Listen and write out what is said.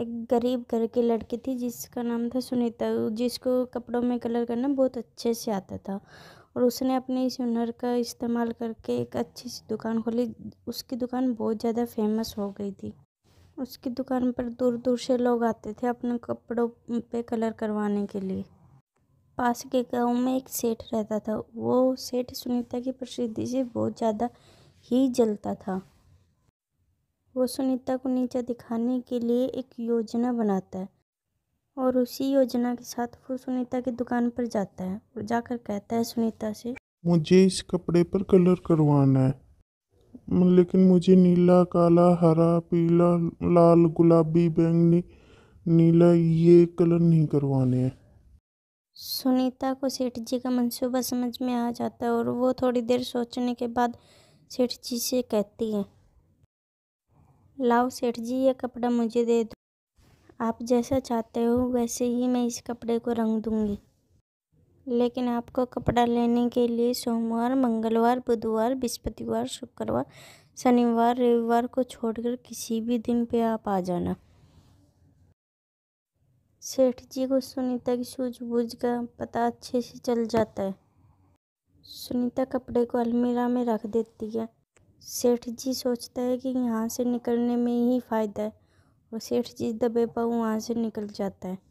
एक गरीब घर की लड़की थी जिसका नाम था सुनीता जिसको कपड़ों में कलर करना बहुत अच्छे से आता था और उसने अपने इस हुनर का इस्तेमाल करके एक अच्छी सी दुकान खोली उसकी दुकान बहुत ज़्यादा फेमस हो गई थी उसकी दुकान पर दूर दूर से लोग आते थे अपने कपड़ों पे कलर करवाने के लिए पास के गांव में एक सेठ रहता था वो सेठ सुनीता की प्रसिद्धि से बहुत ज़्यादा ही जलता था वो सुनीता को नीचा दिखाने के लिए एक योजना बनाता है और उसी योजना के साथ वो सुनीता की दुकान पर जाता है और जाकर कहता है सुनीता से मुझे इस कपड़े पर कलर करवाना है लेकिन मुझे नीला काला हरा पीला लाल गुलाबी बैंगनी नीला ये कलर नहीं करवाने हैं सुनीता को सेठ जी का मंसूबा समझ में आ जाता है और वो थोड़ी देर सोचने के बाद सेठ जी से कहती है लाओ सेठ जी ये कपड़ा मुझे दे दो आप जैसा चाहते हो वैसे ही मैं इस कपड़े को रंग दूंगी लेकिन आपको कपड़ा लेने के लिए सोमवार मंगलवार बुधवार बृहस्पतिवार शुक्रवार शनिवार रविवार को छोड़कर किसी भी दिन पे आप आ जाना सेठ जी को सुनीता की सूझबूझ का पता अच्छे से चल जाता है सुनीता कपड़े को अलमीरा में रख देती है सेठ जी सोचता है कि यहाँ से निकलने में ही फ़ायदा है और सेठ जी दबे पाँव वहाँ से निकल जाता है